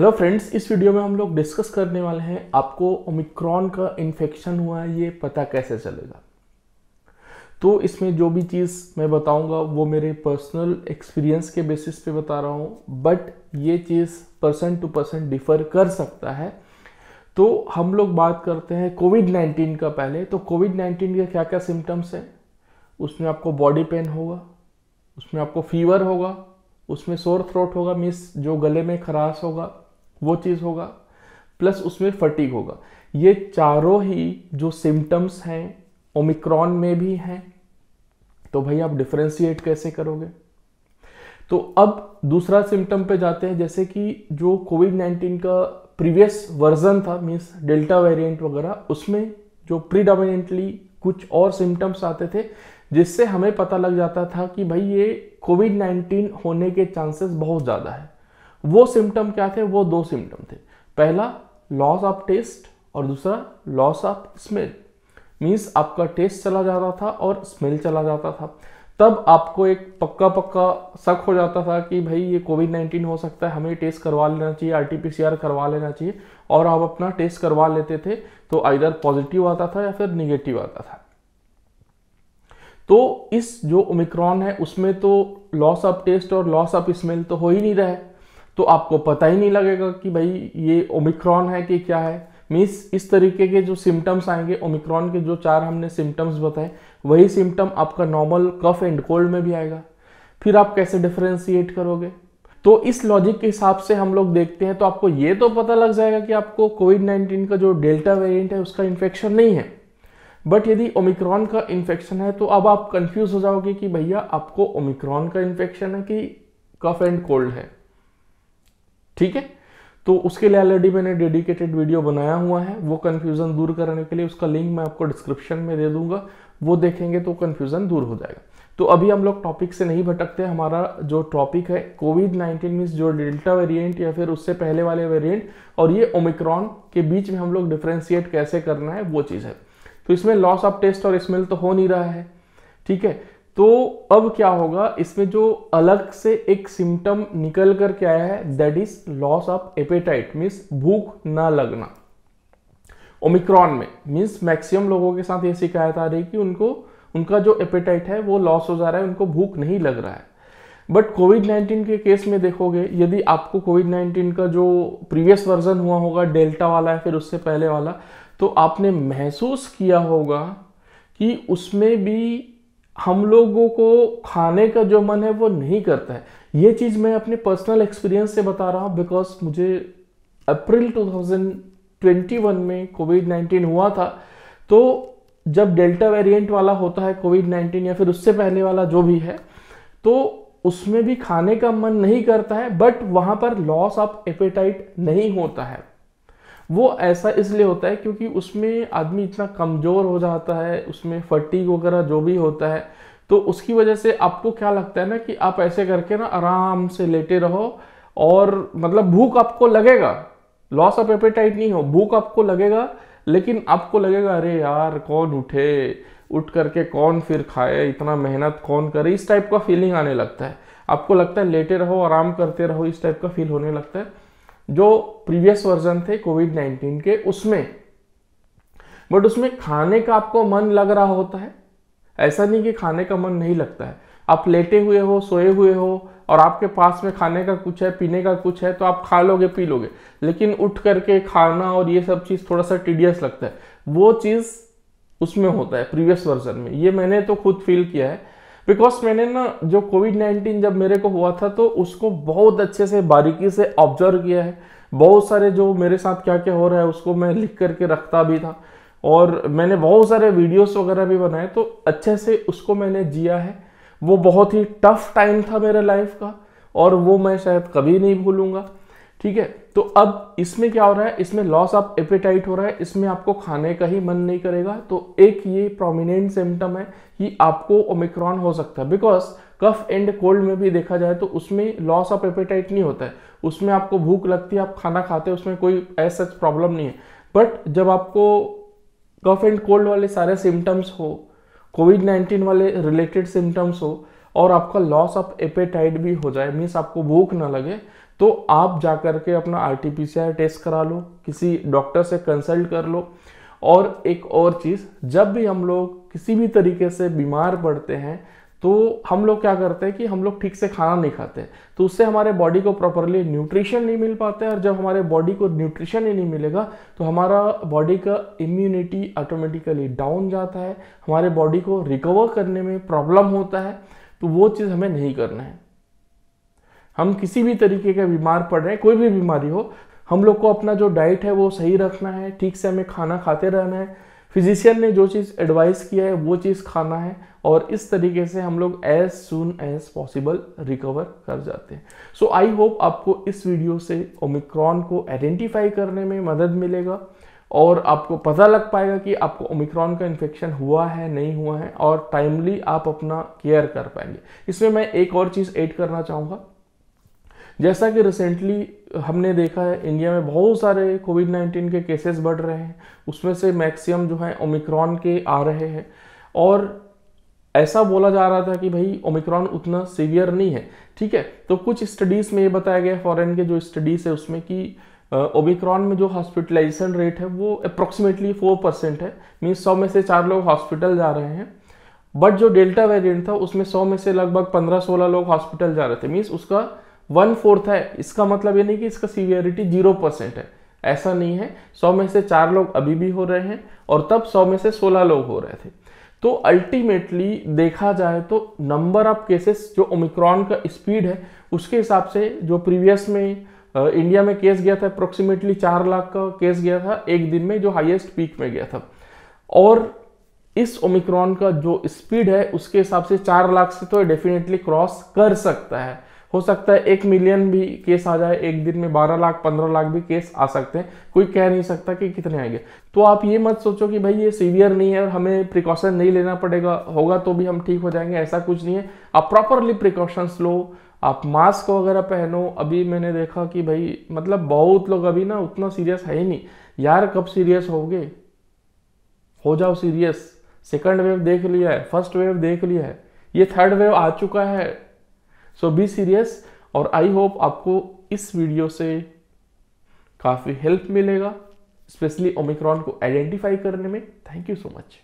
hello friends इस video में हम लोग डिस्कस करने वाले हैं आपको ओमिक्रॉन का इन्फेक्शन हुआ है ये पता कैसे चलेगा तो इसमें जो भी चीज़ मैं बताऊंगा वो मेरे पर्सनल एक्सपीरियंस के बेसिस पे बता रहा हूँ बट ये चीज़ पर्सन टू पर्सन डिफर कर सकता है तो हम लोग बात करते हैं कोविड नाइन्टीन का पहले तो कोविड नाइन्टीन के क्या क्या सिम्टम्स हैं उसमें आपको बॉडी पेन होगा उसमें आपको फीवर होगा उसमें शोर थ्रोट होगा मिस जो गले में खराश होगा वो चीज़ होगा प्लस उसमें फटीक होगा ये चारों ही जो सिम्टम्स हैं ओमिक्रॉन में भी हैं तो भाई आप डिफ्रेंशिएट कैसे करोगे तो अब दूसरा सिम्टम पे जाते हैं जैसे कि जो कोविड नाइन्टीन का प्रीवियस वर्जन था मीन्स डेल्टा वेरिएंट वगैरह उसमें जो प्रीडोमिनेंटली कुछ और सिम्टम्स आते थे जिससे हमें पता लग जाता था कि भाई ये कोविड नाइन्टीन होने के चांसेस बहुत ज़्यादा है वो सिम्टम क्या थे वो दो सिम्टम थे पहला लॉस ऑफ टेस्ट और दूसरा लॉस ऑफ स्मेल मीन्स आपका टेस्ट चला जाता था और स्मेल चला जाता था तब आपको एक पक्का पक्का शक हो जाता था कि भाई ये कोविड नाइन्टीन हो सकता है हमें टेस्ट करवा लेना चाहिए आरटीपीसीआर करवा लेना चाहिए और आप अपना टेस्ट करवा लेते थे तो आइधर पॉजिटिव आता था या फिर निगेटिव आता था तो इस जो ओमिक्रॉन है उसमें तो लॉस ऑफ टेस्ट और लॉस ऑफ स्मेल तो हो ही नहीं रहा है तो आपको पता ही नहीं लगेगा कि भाई ये ओमिक्रॉन है कि क्या है मीन्स इस तरीके के जो सिम्टम्स आएंगे ओमिक्रॉन के जो चार हमने सिम्टम्स बताए वही सिम्टम आपका नॉर्मल कफ एंड कोल्ड में भी आएगा फिर आप कैसे डिफ्रेंसिएट करोगे तो इस लॉजिक के हिसाब से हम लोग देखते हैं तो आपको ये तो पता लग जाएगा कि आपको कोविड नाइन्टीन का जो डेल्टा वेरिएंट है उसका इन्फेक्शन नहीं है बट यदि ओमिक्रॉन का इन्फेक्शन है तो अब आप कंफ्यूज हो जाओगे कि भैया आपको ओमिक्रॉन का इन्फेक्शन है कि कफ एंड कोल्ड है ठीक है तो उसके लिए ऑलरेडी मैंने डेडिकेटेड वीडियो बनाया हुआ है वो कन्फ्यूज़न दूर करने के लिए उसका लिंक मैं आपको डिस्क्रिप्शन में दे दूंगा वो देखेंगे तो कन्फ्यूज़न दूर हो जाएगा तो अभी हम लोग टॉपिक से नहीं भटकते हमारा जो टॉपिक है कोविड नाइन्टीन मीन्स जो डेल्टा वेरिएंट या फिर उससे पहले वाले वेरिएंट और ये ओमिक्रॉन के बीच में हम लोग डिफ्रेंशिएट कैसे करना है वो चीज़ है तो इसमें लॉस ऑफ टेस्ट और स्मेल तो हो नहीं रहा है ठीक है तो अब क्या होगा इसमें जो अलग से एक सिम्टम निकल कर क्या है that is loss of appetite means भूख ना लगना ओमिक्रॉन में मीन्स मैक्सिमम लोगों के साथ ये शिकायत आ रही है कि उनको उनका जो एपेटाइट है वो लॉस हो जा रहा है उनको भूख नहीं लग रहा है बट कोविड 19 के केस में देखोगे यदि आपको कोविड 19 का जो प्रीवियस वर्जन हुआ होगा डेल्टा वाला है फिर उससे पहले वाला तो आपने महसूस किया होगा कि उसमें भी हम लोगों को खाने का जो मन है वो नहीं करता है ये चीज़ मैं अपने पर्सनल एक्सपीरियंस से बता रहा हूँ बिकॉज मुझे अप्रैल 2021 में कोविड 19 हुआ था तो जब डेल्टा वेरिएंट वाला होता है कोविड 19 या फिर उससे पहले वाला जो भी है तो उसमें भी खाने का मन नहीं करता है बट वहाँ पर लॉस ऑफ एपेटाइट नहीं होता है वो ऐसा इसलिए होता है क्योंकि उसमें आदमी इतना कमज़ोर हो जाता है उसमें फटीक वगैरह जो भी होता है तो उसकी वजह से आपको क्या लगता है ना कि आप ऐसे करके ना आराम से लेटे रहो और मतलब भूख आपको लगेगा लॉस ऑफ एपेटाइट नहीं हो भूख आपको लगेगा लेकिन आपको लगेगा अरे यार कौन उठे उठ करके कौन फिर खाए इतना मेहनत कौन करे इस टाइप का फीलिंग आने लगता है आपको लगता है लेटे रहो आराम करते रहो इस टाइप का फील होने लगता है जो प्रीवियस वर्जन थे कोविड 19 के उसमें बट उसमें खाने का आपको मन लग रहा होता है ऐसा नहीं कि खाने का मन नहीं लगता है आप लेटे हुए हो सोए हुए हो और आपके पास में खाने का कुछ है पीने का कुछ है तो आप खा लोगे पी लोगे लेकिन उठ करके खाना और ये सब चीज़ थोड़ा सा टीडियस लगता है वो चीज़ उसमें होता है प्रीवियस वर्जन में ये मैंने तो खुद फील किया है बिकॉज मैंने ना जो कोविड नाइन्टीन जब मेरे को हुआ था तो उसको बहुत अच्छे से बारीकी से ऑब्जर्व किया है बहुत सारे जो मेरे साथ क्या क्या हो रहा है उसको मैं लिख करके रखता भी था और मैंने बहुत सारे वीडियोस वगैरह भी बनाए तो अच्छे से उसको मैंने जिया है वो बहुत ही टफ टाइम था मेरे लाइफ का और वो मैं शायद कभी नहीं भूलूंगा ठीक है तो अब इसमें क्या हो रहा है इसमें लॉस ऑफ एपेटाइट हो रहा है इसमें आपको खाने का ही मन नहीं करेगा तो एक ये प्रोमिनेंट सिम्टम है कि आपको ओमिक्रॉन हो सकता है बिकॉज कफ एंड कोल्ड में भी देखा जाए तो उसमें लॉस ऑफ एपेटाइट नहीं होता है उसमें आपको भूख लगती है आप खाना खाते हैं उसमें कोई एज सच प्रॉब्लम नहीं है बट जब आपको कफ एंड कोल्ड वाले सारे सिम्टम्स हो कोविड नाइन्टीन वाले रिलेटेड सिम्टम्स हो और आपका लॉस ऑफ एपेटाइट भी हो जाए मीन्स आपको भूख ना लगे तो आप जा कर के अपना आर टी टेस्ट करा लो किसी डॉक्टर से कंसल्ट कर लो और एक और चीज़ जब भी हम लोग किसी भी तरीके से बीमार पड़ते हैं तो हम लोग क्या करते हैं कि हम लोग ठीक से खाना नहीं खाते तो उससे हमारे बॉडी को प्रॉपरली न्यूट्रिशन नहीं मिल पाते और जब हमारे बॉडी को न्यूट्रिशन ही नहीं मिलेगा तो हमारा बॉडी का इम्यूनिटी ऑटोमेटिकली डाउन जाता है हमारे बॉडी को रिकवर करने में प्रॉब्लम होता है तो वो चीज़ हमें नहीं करना है हम किसी भी तरीके का बीमार पड़ रहे हैं कोई भी बीमारी हो हम लोग को अपना जो डाइट है वो सही रखना है ठीक से हमें खाना खाते रहना है फिजिशियन ने जो चीज़ एडवाइस किया है वो चीज़ खाना है और इस तरीके से हम लोग as soon as possible recover कर जाते हैं सो आई होप आपको इस वीडियो से ओमिक्रॉन को आइडेंटिफाई करने में मदद मिलेगा और आपको पता लग पाएगा कि आपको ओमिक्रॉन का इन्फेक्शन हुआ है नहीं हुआ है और टाइमली आप अपना केयर कर पाएंगे इसमें मैं एक और चीज़ ऐड करना चाहूँगा जैसा कि रिसेंटली हमने देखा है इंडिया में बहुत सारे कोविड 19 के केसेस बढ़ रहे हैं उसमें से मैक्सिमम जो है ओमिक्रॉन के आ रहे हैं और ऐसा बोला जा रहा था कि भाई ओमिक्रॉन उतना सीवियर नहीं है ठीक है तो कुछ स्टडीज़ में ये बताया गया फॉरेन के जो स्टडीज़ है उसमें कि ओमिक्रॉन में जो हॉस्पिटलाइजेशन रेट है वो अप्रोक्सीमेटली फोर परसेंट है मीन्स सौ में से चार लोग हॉस्पिटल जा रहे हैं बट जो डेल्टा वेरिएंट था उसमें सौ में से लगभग पंद्रह सोलह लोग हॉस्पिटल जा रहे थे मीन्स उसका वन फोर्थ है इसका मतलब ये नहीं कि इसका सीवियरिटी जीरो परसेंट है ऐसा नहीं है सौ में से चार लोग अभी भी हो रहे हैं और तब सौ में से सोलह लोग हो रहे थे तो अल्टीमेटली देखा जाए तो नंबर ऑफ केसेस जो ओमिक्रॉन का स्पीड है उसके हिसाब से जो प्रीवियस में इंडिया में केस गया था अप्रोक्सीमेटली चार लाख का केस गया था एक दिन में जो हाईएस्ट पीक में गया था और इस ओमिक्रॉन का जो स्पीड है उसके हिसाब से चार लाख से तो डेफिनेटली क्रॉस कर सकता है हो सकता है एक मिलियन भी केस आ जाए एक दिन में बारह लाख पंद्रह लाख भी केस आ सकते हैं कोई कह नहीं सकता कि कितने आएंगे तो आप ये मत सोचो कि भाई ये सीवियर नहीं है और हमें प्रिकॉशन नहीं लेना पड़ेगा होगा तो भी हम ठीक हो जाएंगे ऐसा कुछ नहीं है आप प्रॉपरली प्रिकॉशंस लो आप मास्क वगैरह पहनो अभी मैंने देखा कि भाई मतलब बहुत लोग अभी ना उतना सीरियस है ही नहीं यार कब सीरियस होगे हो जाओ सीरियस सेकंड वेव देख लिया है फर्स्ट वेव देख लिया है ये थर्ड वेव आ चुका है सो बी सीरियस और आई होप आपको इस वीडियो से काफ़ी हेल्प मिलेगा स्पेशली ओमिक्रॉन को आइडेंटिफाई करने में थैंक यू सो मच